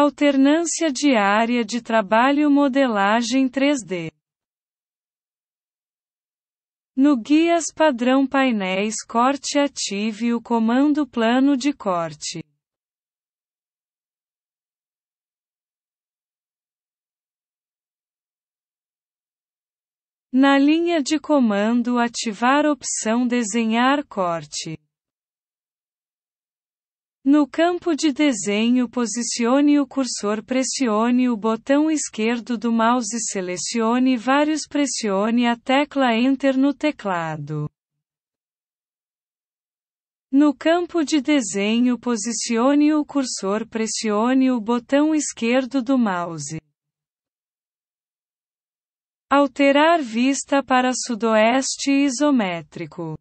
Alternância diária de trabalho modelagem 3D. No Guias Padrão Painéis Corte ative o comando Plano de Corte. Na linha de comando ativar opção Desenhar corte. No campo de desenho, posicione o cursor, pressione o botão esquerdo do mouse e selecione vários, pressione a tecla Enter no teclado. No campo de desenho, posicione o cursor, pressione o botão esquerdo do mouse. Alterar vista para sudoeste isométrico.